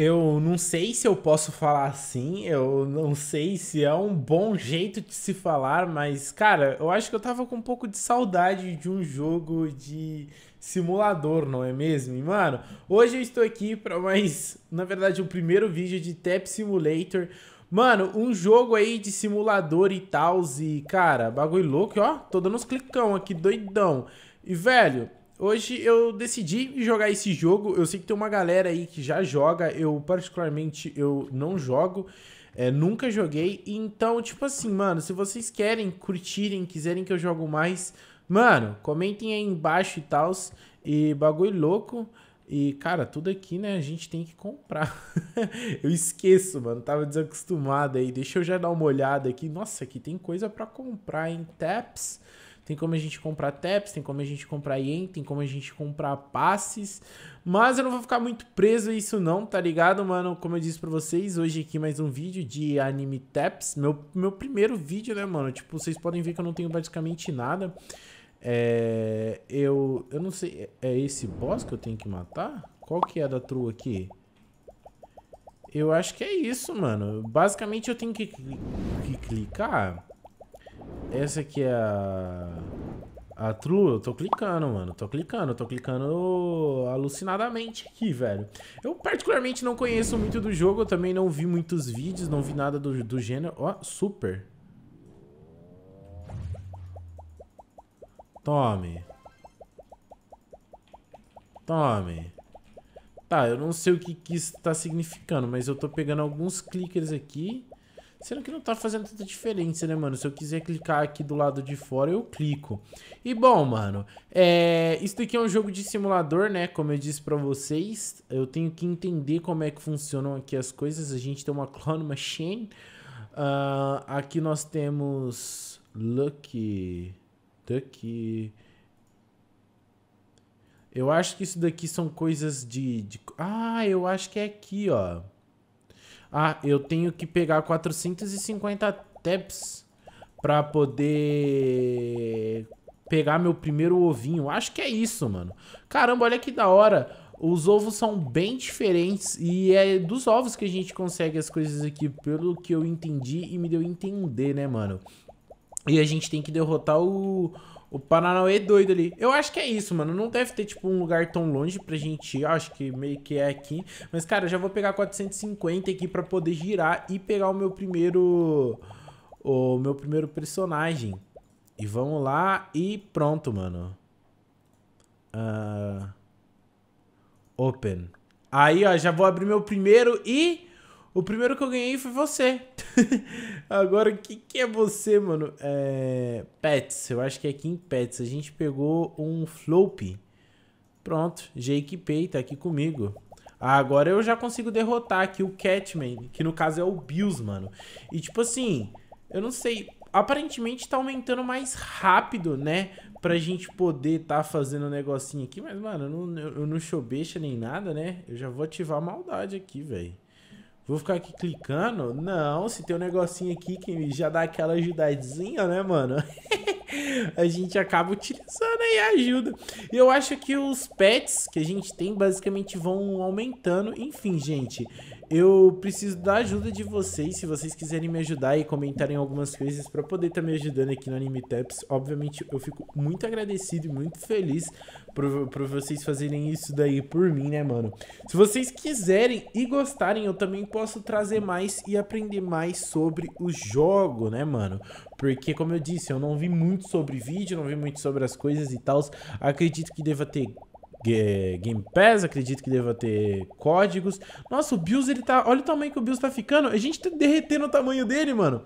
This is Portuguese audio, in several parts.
Eu não sei se eu posso falar assim, eu não sei se é um bom jeito de se falar, mas, cara, eu acho que eu tava com um pouco de saudade de um jogo de simulador, não é mesmo? E, mano, hoje eu estou aqui para mais, na verdade, o primeiro vídeo de Tap Simulator. Mano, um jogo aí de simulador e tal, e, cara, bagulho louco, ó, tô dando uns clicão aqui, doidão. E, velho, hoje eu decidi jogar esse jogo. Eu sei que tem uma galera aí que já joga. Eu, particularmente, eu não jogo. É, nunca joguei. Então, tipo assim, mano, se vocês querem, curtirem, quiserem que eu jogo mais, mano, comentem aí embaixo e tal. E bagulho louco. E, cara, tudo aqui, né, a gente tem que comprar. eu esqueço, mano, tava desacostumado aí. Deixa eu já dar uma olhada aqui. Nossa, aqui tem coisa para comprar em Taps tem como a gente comprar TAPs, tem como a gente comprar Yen, tem como a gente comprar passes. Mas eu não vou ficar muito preso a isso não, tá ligado, mano? Como eu disse pra vocês, hoje aqui mais um vídeo de anime TAPs. Meu, meu primeiro vídeo, né, mano? Tipo, vocês podem ver que eu não tenho praticamente nada. É, eu, eu não sei, é esse boss que eu tenho que matar? Qual que é a da tru aqui? Eu acho que é isso, mano. Basicamente eu tenho que, que clicar essa aqui é a... A True, eu tô clicando, mano. Tô clicando, tô clicando alucinadamente aqui, velho. Eu particularmente não conheço muito do jogo, eu também não vi muitos vídeos, não vi nada do, do gênero. Ó, super. Tome. Tome. Tá, eu não sei o que, que isso tá significando, mas eu tô pegando alguns clickers aqui. Sendo que não tá fazendo tanta diferença, né, mano? Se eu quiser clicar aqui do lado de fora, eu clico. E bom, mano, é... isso daqui é um jogo de simulador, né? Como eu disse pra vocês, eu tenho que entender como é que funcionam aqui as coisas. A gente tem uma clone machine. Uh, aqui nós temos Lucky... Ducky... Eu acho que isso daqui são coisas de, de... Ah, eu acho que é aqui, ó. Ah, eu tenho que pegar 450 taps pra poder pegar meu primeiro ovinho. Acho que é isso, mano. Caramba, olha que da hora. Os ovos são bem diferentes e é dos ovos que a gente consegue as coisas aqui, pelo que eu entendi e me deu a entender, né, mano? E a gente tem que derrotar o, o Paranauê é doido ali. Eu acho que é isso, mano. Não deve ter, tipo, um lugar tão longe pra gente ir. Eu acho que meio que é aqui. Mas, cara, eu já vou pegar 450 aqui pra poder girar e pegar o meu primeiro... O meu primeiro personagem. E vamos lá e pronto, mano. Uh... Open. Aí, ó, já vou abrir meu primeiro e... O primeiro que eu ganhei foi você. Agora, o que, que é você, mano? É... Pets, eu acho que é aqui em Pets. A gente pegou um Flope. Pronto, Jake Pay tá aqui comigo. Ah, agora eu já consigo derrotar aqui o Catman, que no caso é o Bills, mano. E tipo assim, eu não sei, aparentemente tá aumentando mais rápido, né? Pra gente poder tá fazendo um negocinho aqui. Mas, mano, eu não, eu não nem nada, né? Eu já vou ativar a maldade aqui, velho. Vou ficar aqui clicando? Não, se tem um negocinho aqui que já dá aquela ajudadinha, né, mano? a gente acaba utilizando aí a ajuda. Eu acho que os pets que a gente tem basicamente vão aumentando. Enfim, gente, eu preciso da ajuda de vocês, se vocês quiserem me ajudar e comentarem algumas coisas para poder estar tá me ajudando aqui no Anime Taps. Obviamente, eu fico muito agradecido e muito feliz por, por vocês fazerem isso daí por mim, né, mano? Se vocês quiserem e gostarem, eu também posso trazer mais e aprender mais sobre o jogo, né, mano? Porque, como eu disse, eu não vi muito sobre vídeo, não vi muito sobre as coisas e tal. Acredito que deva ter é, Game Pass, acredito que deva ter códigos. Nossa, o Bills, ele tá... Olha o tamanho que o Bills tá ficando. A gente tá derretendo o tamanho dele, mano.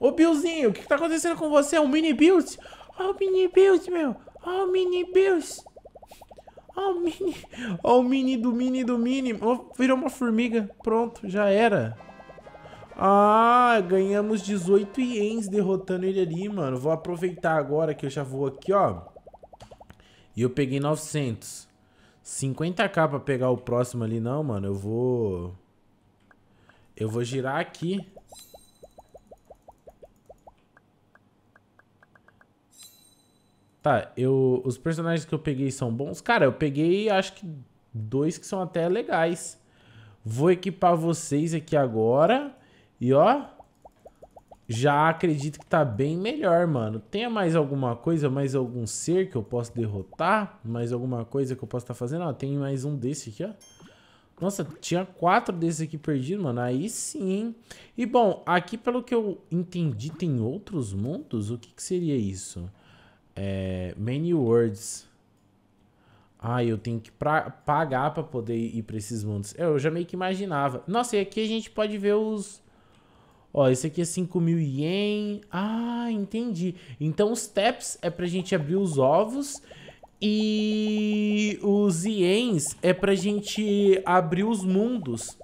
Ô, Billzinho, o que, que tá acontecendo com você? É um mini Bills? Ó o mini Bills, meu. Ó o mini Bills. Ó o mini... Ó o mini do mini do mini. Ó, virou uma formiga. Pronto, já era. Ah, ganhamos 18 ienes derrotando ele ali, mano. Vou aproveitar agora que eu já vou aqui, ó. E eu peguei 900. 50k pra pegar o próximo ali, não, mano. Eu vou... Eu vou girar aqui. Tá, eu... Os personagens que eu peguei são bons? Cara, eu peguei, acho que dois que são até legais. Vou equipar vocês aqui agora. E, ó já acredito que tá bem melhor, mano. Tenha mais alguma coisa, mais algum ser que eu possa derrotar? Mais alguma coisa que eu possa estar tá fazendo? Ó, tem mais um desse aqui, ó. Nossa, tinha quatro desses aqui perdidos, mano. Aí sim. E bom, aqui pelo que eu entendi, tem outros mundos? O que, que seria isso? É, many Words. Ah, eu tenho que pra, pagar pra poder ir pra esses mundos. É, eu já meio que imaginava. Nossa, e aqui a gente pode ver os Ó, esse aqui é 5 mil ien. Ah, entendi. Então os taps é pra gente abrir os ovos. E os iens é pra gente abrir os mundos.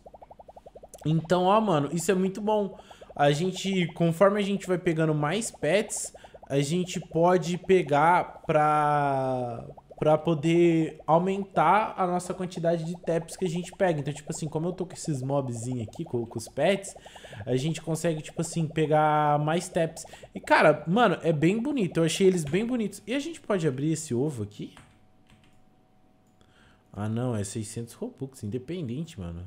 Então, ó, mano, isso é muito bom. A gente, conforme a gente vai pegando mais pets, a gente pode pegar pra, para poder aumentar a nossa quantidade de taps que a gente pega. Então, tipo assim, como eu tô com esses mobzinhos aqui, com, com, os pets, a gente consegue, tipo assim, pegar mais taps. E, cara, mano, é bem bonito. Eu achei eles bem bonitos. E a gente pode abrir esse ovo aqui? Ah, não, é 600 Robux, independente, mano.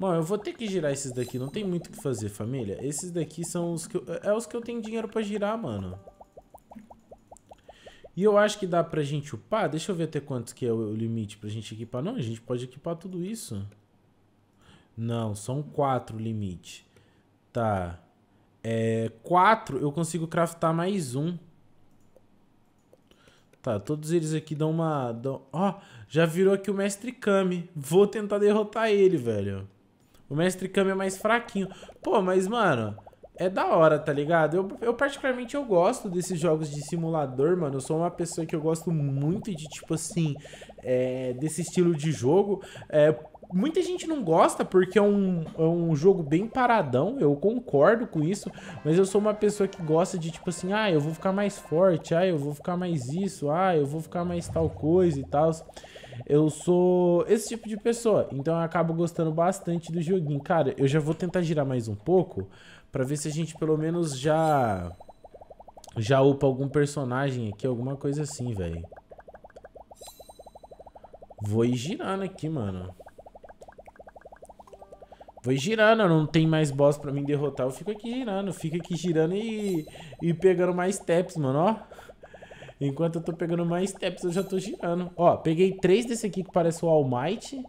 Bom, eu vou ter que girar esses daqui, não tem muito o que fazer, família. Esses daqui são os que eu, é, é os que eu tenho dinheiro pra girar, mano. E eu acho que dá pra gente upar. Deixa eu ver até quanto que é o limite pra gente equipar. Não, a gente pode equipar tudo isso. Não, são quatro limite. Tá. É, quatro, eu consigo craftar mais um. Tá, todos eles aqui dão uma... Dão... Ó, já virou aqui o Mestre Kami. Vou tentar derrotar ele, velho. O Mestre Kami é mais fraquinho. Pô, mas, mano é da hora, tá ligado? Eu, eu, particularmente eu gosto desses jogos de simulador, mano. Eu sou uma pessoa que eu gosto muito de, tipo assim, é, desse estilo de jogo. É, muita gente não gosta porque é um, é um jogo bem paradão, eu concordo com isso, mas eu sou uma pessoa que gosta de tipo assim, ah, eu vou ficar mais forte, ah, eu vou ficar mais isso, ah, eu vou ficar mais tal coisa e tal. Eu sou esse tipo de pessoa, então eu acabo gostando bastante do joguinho. Cara, eu já vou tentar girar mais um pouco Pra ver se a gente pelo menos já... Já upa algum personagem aqui, alguma coisa assim, velho. Vou ir girando aqui, mano. Vou ir girando, não tem mais boss pra mim derrotar. Eu fico aqui girando, fico aqui girando e, e pegando mais steps, mano, ó. Enquanto eu tô pegando mais steps, eu já tô girando. Ó, peguei três desse aqui que parece o All Might.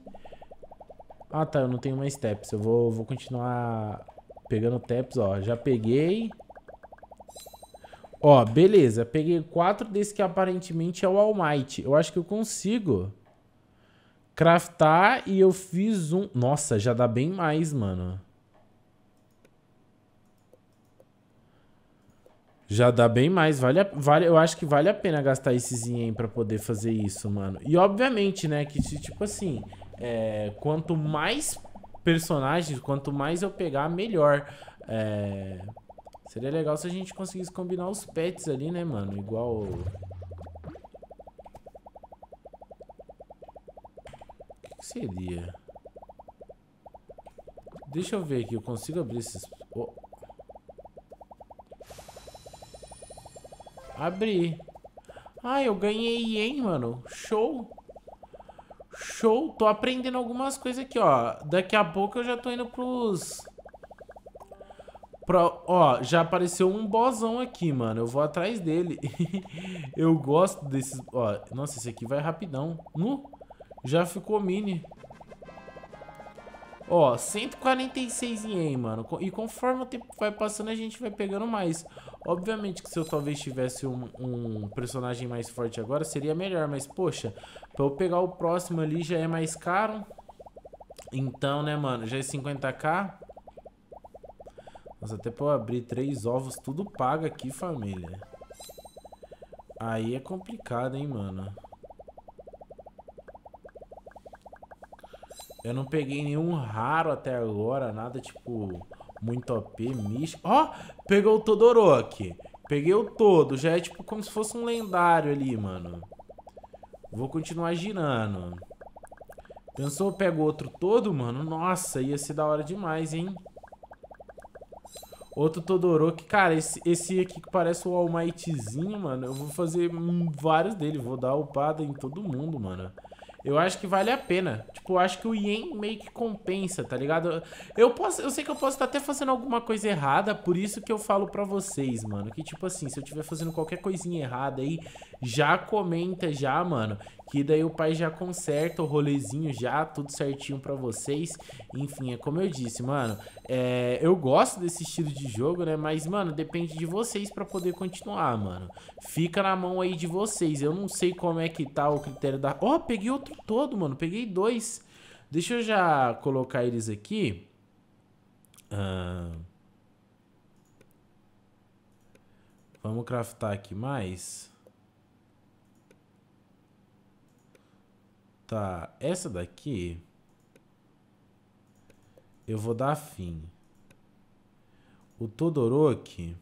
Ah, tá, eu não tenho mais steps. Eu vou, vou continuar Pegando taps, ó. Já peguei. Ó, beleza. Peguei quatro desse que aparentemente é o All Might. Eu acho que eu consigo craftar e eu fiz um... Nossa, já dá bem mais, mano. Já dá bem mais. Vale, a... vale, eu acho que vale a pena gastar esses em aí pra poder fazer isso, mano. E obviamente, né, que tipo assim... É, quanto mais personagens, quanto mais eu pegar, melhor. É... Seria legal se a gente conseguisse combinar os pets ali, né, mano? Igual... seria? Deixa eu ver aqui, eu consigo abrir esses... Oh. Abri. Ah, eu ganhei, hein, mano? Show! Show, tô aprendendo algumas coisas aqui, ó. Daqui a pouco eu já tô indo pros... Pro, ó, já apareceu um bozão aqui, mano. Eu vou atrás dele. eu gosto desses... Ó, nossa, esse aqui vai rapidão. Nu, já ficou mini. Ó, 146 em mano. E conforme o tempo vai passando, a gente vai pegando mais. Obviamente que se eu talvez tivesse um, um personagem mais forte agora, seria melhor. Mas, poxa, pra eu pegar o próximo ali já é mais caro. Então, né, mano, já é 50k. Nossa, até pra eu abrir três ovos, tudo paga aqui, família. Aí é complicado, hein, mano. Eu não peguei nenhum raro até agora, nada tipo muito OP, Mish. Ó, oh, pegou o Todoroki. Peguei o todo. Já é tipo como se fosse um lendário ali, mano. Vou continuar girando. Pensou eu pego outro todo, mano? Nossa, ia ser da hora demais, hein? Outro Todoroki. Cara, esse, esse aqui que parece o All Mightzinho, mano. Eu vou fazer hum, vários dele. Vou dar upada em todo mundo, mano. Eu acho que vale a pena. Tipo, eu acho que o Yen meio que compensa, tá ligado? Eu posso, eu sei que eu posso estar até fazendo alguma coisa errada, por isso que eu falo para vocês, mano, que tipo assim, se eu estiver fazendo qualquer coisinha errada aí, já comenta já, mano, que daí o pai já conserta o rolezinho já, tudo certinho para vocês. Enfim, é como eu disse, mano, é, eu gosto desse estilo de jogo, né? Mas, mano, depende de vocês para poder continuar, mano. Fica na mão aí de vocês. Eu não sei como é que tá o critério da... Ó, oh, peguei outro todo, mano. Peguei dois. Deixa eu já colocar eles aqui. Vamos craftar aqui mais. Tá, essa daqui... Eu vou dar fim. O Todoroki.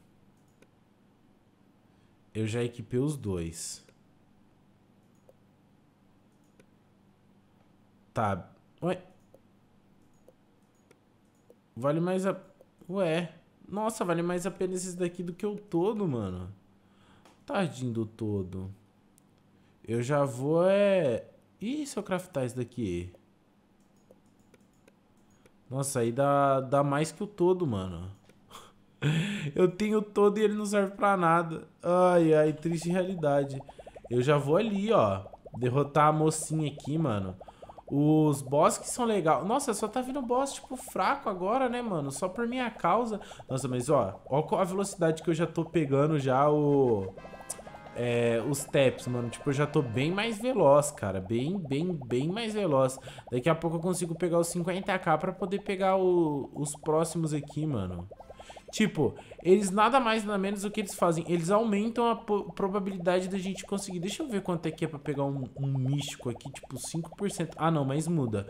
Eu já equipei os dois. Tá. Ué. Vale mais a... Ué. Nossa, vale mais a pena esses daqui do que o todo, mano. Tardinho do todo. Eu já vou é... Ih, se eu craftar esse daqui? Nossa, aí dá, dá mais que o todo, mano. Eu tenho todo e ele não serve pra nada. Ai, ai, triste realidade. Eu já vou ali, ó. Derrotar a mocinha aqui, mano. Os boss que são legais. Nossa, só tá vindo boss, tipo, fraco agora, né, mano? Só por minha causa. Nossa, mas ó, ó a velocidade que eu já tô pegando já o é, os taps, mano. Tipo, eu já tô bem mais veloz, cara. Bem, bem, bem mais veloz. Daqui a pouco eu consigo pegar os 50k pra poder pegar o, os próximos aqui, mano. Tipo, eles nada mais nada menos do que eles fazem. Eles aumentam a probabilidade da gente conseguir. Deixa eu ver quanto é que é pra pegar um, um místico aqui. Tipo, 5%. Ah, não, mas muda.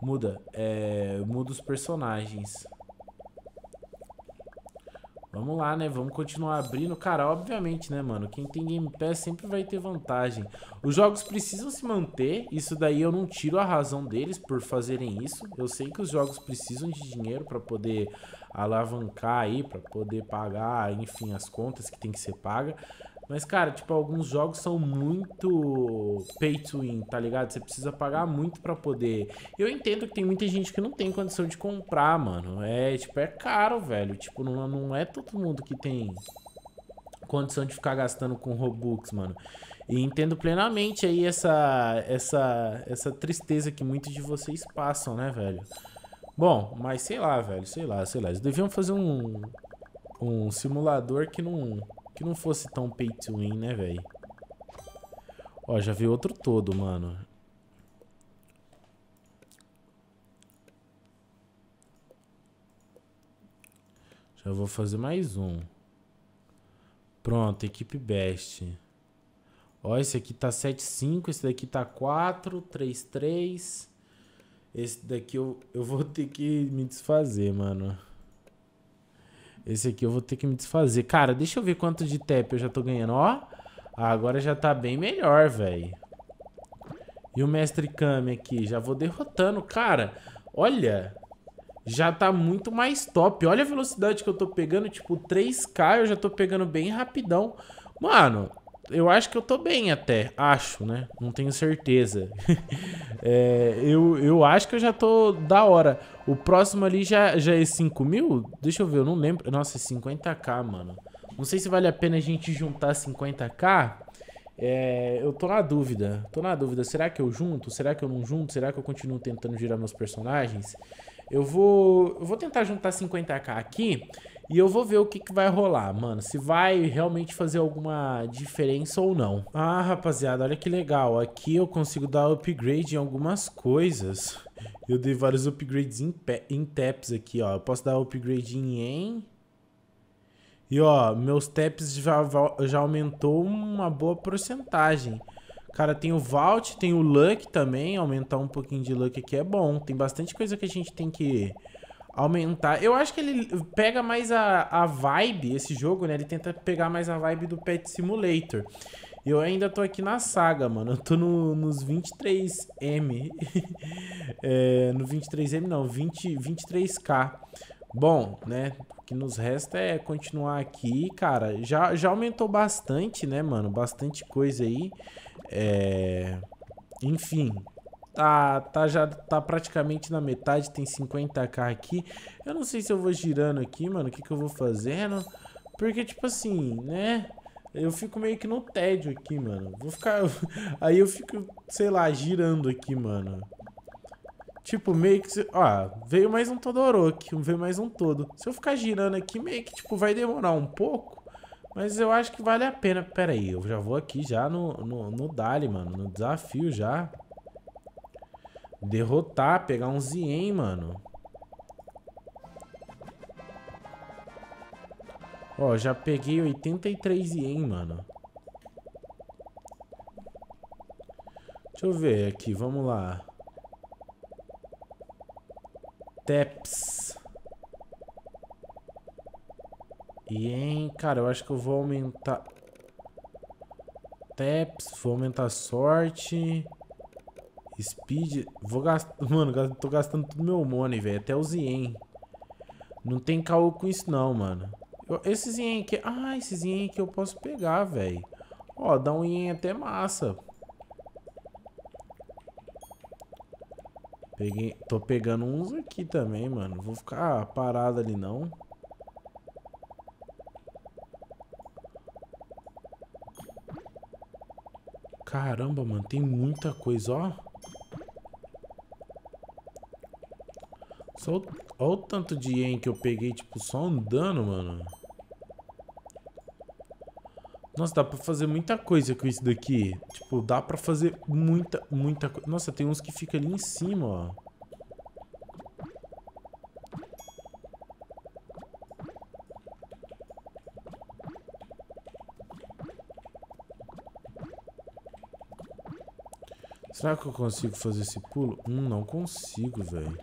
Muda. É, muda os personagens. Vamos lá, né? Vamos continuar abrindo. Cara, obviamente, né, mano? Quem tem Game Pass sempre vai ter vantagem. Os jogos precisam se manter. Isso daí eu não tiro a razão deles por fazerem isso. Eu sei que os jogos precisam de dinheiro para poder alavancar aí, para poder pagar, enfim, as contas que tem que ser paga. Mas, cara, tipo, alguns jogos são muito pay to win, tá ligado? Você precisa pagar muito para poder. Eu entendo que tem muita gente que não tem condição de comprar, mano. É, tipo, é caro, velho. Tipo, não, não é todo mundo que tem condição de ficar gastando com Robux, mano. E entendo plenamente aí essa, essa, essa tristeza que muitos de vocês passam, né, velho? Bom, mas sei lá, velho, sei lá, sei lá. Eles deviam fazer um, um simulador que não que não fosse tão pay to win, né, velho? Ó, já veio outro todo, mano. Já vou fazer mais um. Pronto, equipe best. Ó, esse aqui tá 7,5, esse daqui tá 4, 3, 3. Esse daqui eu, eu vou ter que me desfazer, mano. Esse aqui eu vou ter que me desfazer. Cara, deixa eu ver quanto de tap eu já tô ganhando. Ó, agora já tá bem melhor, velho. E o Mestre Kami aqui, já vou derrotando. Cara, olha, já tá muito mais top. Olha a velocidade que eu tô pegando, tipo 3K, eu já tô pegando bem rapidão. Mano, eu acho que eu tô bem até, acho, né? Não tenho certeza. é, eu, eu acho que eu já tô da hora. O próximo ali já, já é 5 mil? Deixa eu ver, eu não lembro. Nossa, 50k, é mano. Não sei se vale a pena a gente juntar 50k. É, eu tô na dúvida, tô na dúvida. Será que eu junto? Será que eu não junto? Será que eu continuo tentando girar meus personagens? Eu vou, eu vou tentar juntar 50k aqui e eu vou ver o que, que vai rolar, mano. Se vai realmente fazer alguma diferença ou não. Ah, rapaziada, olha que legal. Aqui eu consigo dar upgrade em algumas coisas. Eu dei vários upgrades em, em taps aqui, ó. Eu posso dar upgrade em em... E, ó, meus taps já, já aumentou uma boa porcentagem. Cara, tem o vault, tem o luck também. Aumentar um pouquinho de luck aqui é bom. Tem bastante coisa que a gente tem que aumentar. Eu acho que ele pega mais a, a vibe, esse jogo, né? Ele tenta pegar mais a vibe do Pet Simulator. Eu ainda tô aqui na saga, mano. Eu tô no, nos 23M. é, no 23M não, 20, 23K. Bom, né? O que nos resta é continuar aqui, cara. Já, já aumentou bastante, né, mano? Bastante coisa aí. É... Enfim, tá, tá já tá praticamente na metade, tem 50k aqui. Eu não sei se eu vou girando aqui, mano, o que que eu vou fazendo. Porque, tipo assim, né... Eu fico meio que no tédio aqui, mano. Vou ficar... Aí eu fico, sei lá, girando aqui, mano. Tipo, meio que... Ó, veio mais um Todoroki, veio mais um todo. Se eu ficar girando aqui, meio que, tipo, vai demorar um pouco. Mas eu acho que vale a pena. Pera aí, eu já vou aqui já no, no, no Dali, mano. No desafio já. Derrotar, pegar um Zien, mano. Ó, já peguei 83 Ien, mano. Deixa eu ver aqui, vamos lá. Teps. Ien, cara, eu acho que eu vou aumentar... Teps, vou aumentar a sorte... Speed. Vou gastar. Mano, tô gastando todo meu money, velho. Até o Zien. Não tem caô com isso, não, mano. Eu, esse Zien aqui. Ah, esse Zien aqui eu posso pegar, velho. Ó, dá um Ien até massa. Peguei, tô pegando uns aqui também, mano. Vou ficar parado ali, não. Caramba, mano, tem muita coisa, ó. Nossa, olha o tanto de em que eu peguei, tipo, só andando, mano. Nossa, dá pra fazer muita coisa com isso daqui. Tipo, dá pra fazer muita, muita coisa. Nossa, tem uns que ficam ali em cima, ó. Será que eu consigo fazer esse pulo? Hum, não consigo, velho.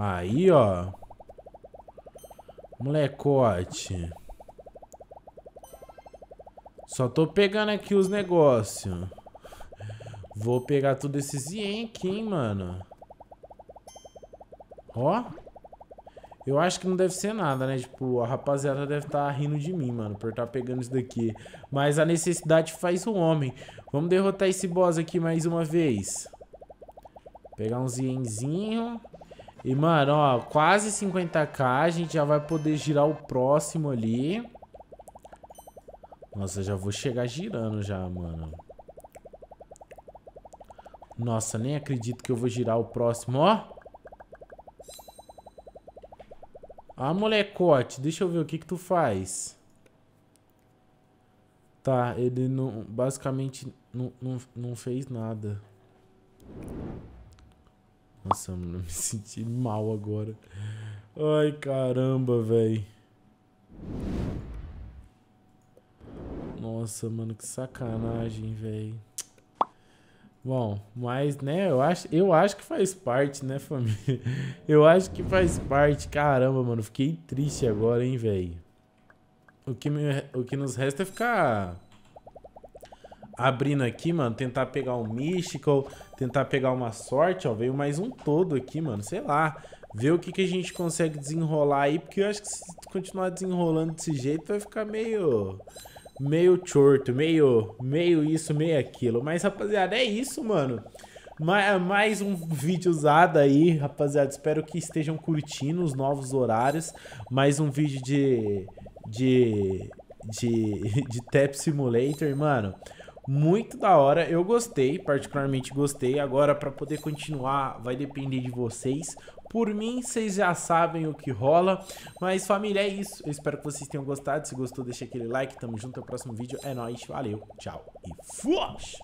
Aí, ó. Molecote. Só tô pegando aqui os negócios. Vou pegar tudo esses ien hein, mano. Ó. Eu acho que não deve ser nada, né? Tipo, a rapaziada deve estar tá rindo de mim, mano, por estar tá pegando isso daqui. Mas a necessidade faz o homem. Vamos derrotar esse boss aqui mais uma vez. Pegar um ienzinho. E, mano, ó, quase 50k. A gente já vai poder girar o próximo ali. Nossa, já vou chegar girando já, mano. Nossa, nem acredito que eu vou girar o próximo, ó. Ah, molecote, deixa eu ver o que que tu faz. Tá, ele não, basicamente não, não, não fez nada. Nossa, mano, me senti mal agora. Ai, caramba, velho. Nossa, mano, que sacanagem, velho. Bom, mas, né, eu acho, eu acho que faz parte, né, família? Eu acho que faz parte. Caramba, mano, fiquei triste agora, hein, velho. O, que o que nos resta é ficar abrindo aqui, mano, tentar pegar um Mystical, tentar pegar uma sorte, ó, veio mais um todo aqui, mano, sei lá, ver o que, que a gente consegue desenrolar aí, porque eu acho que se continuar desenrolando desse jeito vai ficar meio... Meio torto, meio, meio isso, meio aquilo. Mas, rapaziada, é isso, mano. Mais um vídeo usado aí, rapaziada. Espero que estejam curtindo os novos horários. Mais um vídeo de... De... De... De Tap Simulator, mano. Muito da hora, eu gostei, particularmente gostei. Agora, para poder continuar, vai depender de vocês. Por mim, vocês já sabem o que rola. Mas, família, é isso. Eu espero que vocês tenham gostado. Se gostou, deixa aquele like. Tamo junto. Até o próximo vídeo. É nóis. Valeu, tchau e fui!